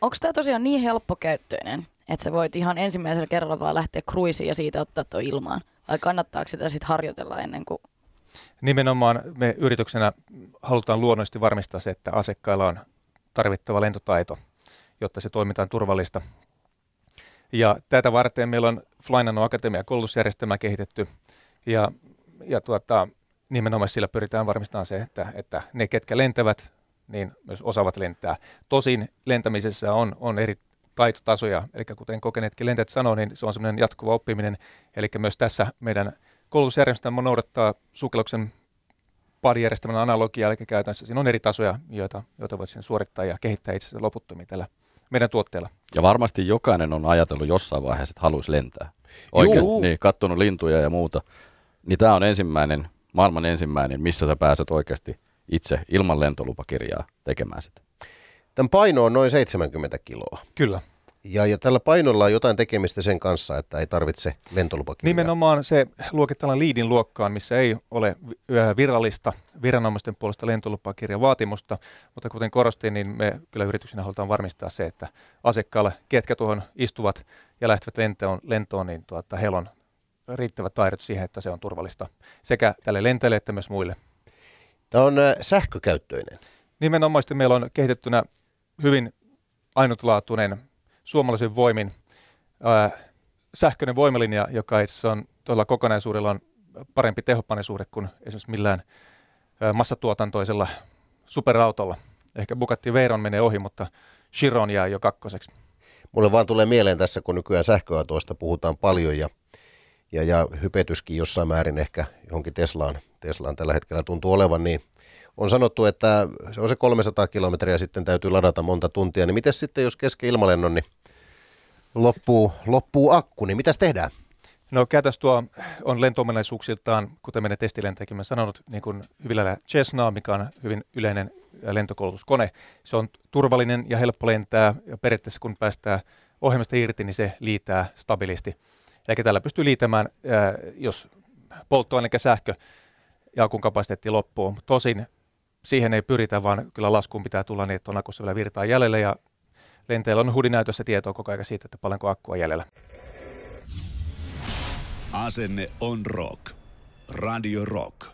onko tämä tosiaan niin helppokäyttöinen, että sä voit ihan ensimmäisellä kerralla vaan lähteä kruisiin ja siitä ottaa tuo ilmaan? Vai kannattaako sitä sitten harjoitella ennen kuin... Nimenomaan me yrityksenä halutaan luonnollisesti varmistaa se, että asiakkailla on tarvittava lentotaito, jotta se toimitaan turvallista. Ja tätä varten meillä on Flynano Akatemia koulutusjärjestelmä kehitetty ja, ja tuota, nimenomaan sillä pyritään varmistamaan se, että, että ne, ketkä lentävät, niin myös osaavat lentää. Tosin lentämisessä on, on eri taitotasoja, eli kuten kokeneetkin lentäjät sanoo, niin se on semmoinen jatkuva oppiminen, eli myös tässä meidän koulutusjärjestelmä noudattaa sukelluksen padijärjestelmän analogiaa, eli käytännössä siinä on eri tasoja, joita, joita voit sen suorittaa ja kehittää itse loputtomiin tällä meidän tuotteella. Ja varmasti jokainen on ajatellut jossain vaiheessa, että haluaisi lentää. Oikeasti, niin, kattonut lintuja ja muuta. Niin tämä on ensimmäinen, maailman ensimmäinen, missä sä pääset oikeasti – itse ilman lentolupakirjaa tekemään sitä. Tämän paino on noin 70 kiloa. Kyllä. Ja, ja tällä painolla on jotain tekemistä sen kanssa, että ei tarvitse lentolupakirjaa. Nimenomaan se luokitellaan liidin luokkaan, missä ei ole virallista viranomaisten puolesta lentolupakirjan vaatimusta, mutta kuten korostin, niin me kyllä yrityksenä halutaan varmistaa se, että asiakkaalle, ketkä tuohon istuvat ja lähtevät lentoon, lentoon niin tuota, heillä on riittävät taidot siihen, että se on turvallista sekä tälle lentäjälle että myös muille Tämä on äh, sähkökäyttöinen. Nimenomaisesti meillä on kehitettynä hyvin ainutlaatuinen suomalaisen voimin ää, äh, sähköinen voimalinja, joka itse on tuolla kokonaisuudella on parempi tehopanesuhde kuin esimerkiksi millään ää, äh, massatuotantoisella superautolla. Ehkä Bugatti Veyron menee ohi, mutta Chiron jää jo kakkoseksi. Mulle vaan tulee mieleen tässä, kun nykyään sähköautoista puhutaan paljon ja – ja, ja hypetyskin jossain määrin ehkä johonkin Teslaan, Teslaan tällä hetkellä tuntuu olevan, niin on sanottu, että se on se 300 kilometriä sitten täytyy ladata monta tuntia, niin miten sitten jos kesken ilmalennon niin loppuu, loppuu akku, niin mitäs tehdään? No käytännössä tuo on lentominaisuuksiltaan, kuten meidän testilentäjäkin sanonut, niin kuin hyvillä Cessna, mikä on hyvin yleinen äh, lentokoulutuskone. Se on turvallinen ja helppo lentää ja periaatteessa kun päästään ohjelmasta irti, niin se liitää stabiilisti. Eli tällä pystyy liitämään, äh, jos polttoaine ja sähkö ja kapasiteetti loppuu. Tosin siihen ei pyritä, vaan kyllä laskuun pitää tulla niin, että on akussa vielä virtaa jäljellä ja lenteellä on hudinäytössä tietoa koko ajan siitä, että paljonko akkua jäljellä. Asenne on rock. Radio Rock.